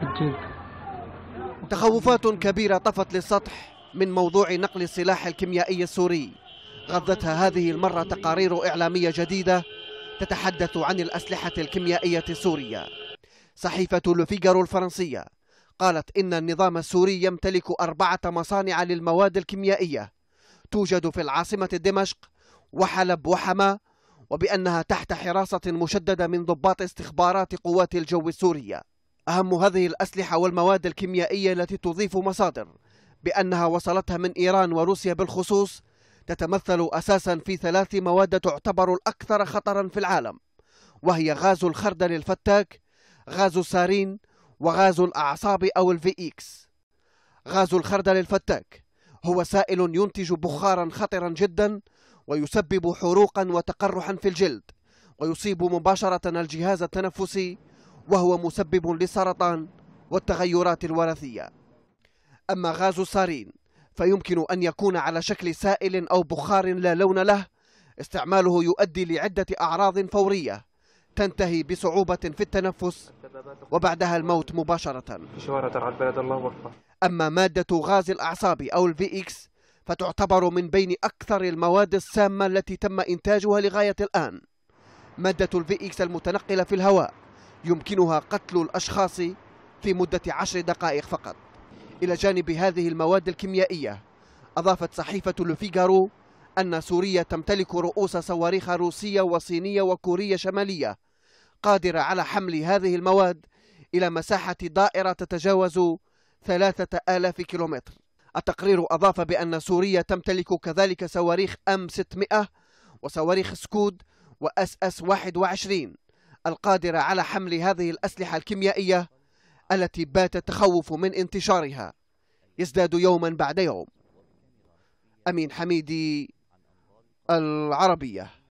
بالجلد تخوفات كبيرة طفت للسطح من موضوع نقل السلاح الكيميائي السوري غذتها هذه المرة تقارير إعلامية جديدة تتحدث عن الأسلحة الكيميائية السورية صحيفة لوفيغارو الفرنسية قالت إن النظام السوري يمتلك أربعة مصانع للمواد الكيميائية توجد في العاصمة دمشق وحلب وحما وبأنها تحت حراسة مشددة من ضباط استخبارات قوات الجو السورية أهم هذه الأسلحة والمواد الكيميائية التي تضيف مصادر بأنها وصلتها من إيران وروسيا بالخصوص تتمثل أساسا في ثلاث مواد تعتبر الأكثر خطرا في العالم وهي غاز الخردل الفتاك غاز السارين وغاز الأعصاب أو الفي إكس غاز الخردل الفتاك هو سائل ينتج بخارا خطرا جدا ويسبب حروقا وتقرحا في الجلد ويصيب مباشرة الجهاز التنفسي وهو مسبب للسرطان والتغيرات الوراثية أما غاز السارين فيمكن أن يكون على شكل سائل أو بخار لا لون له استعماله يؤدي لعدة أعراض فورية تنتهي بصعوبة في التنفس وبعدها الموت مباشرة أما مادة غاز الأعصاب أو الفي إكس فتعتبر من بين أكثر المواد السامة التي تم إنتاجها لغاية الآن مادة الفي إكس المتنقلة في الهواء يمكنها قتل الأشخاص في مدة عشر دقائق فقط إلى جانب هذه المواد الكيميائية أضافت صحيفة لوفيغارو أن سوريا تمتلك رؤوس صواريخ روسية وصينية وكورية شمالية قادرة على حمل هذه المواد إلى مساحة دائرة تتجاوز ثلاثة آلاف كيلومتر التقرير أضاف بأن سوريا تمتلك كذلك صواريخ أم 600 وصواريخ سكود وأس أس 21 القادرة على حمل هذه الأسلحة الكيميائية التي بات التخوف من انتشارها يزداد يوما بعد يوم أمين حميدي العربية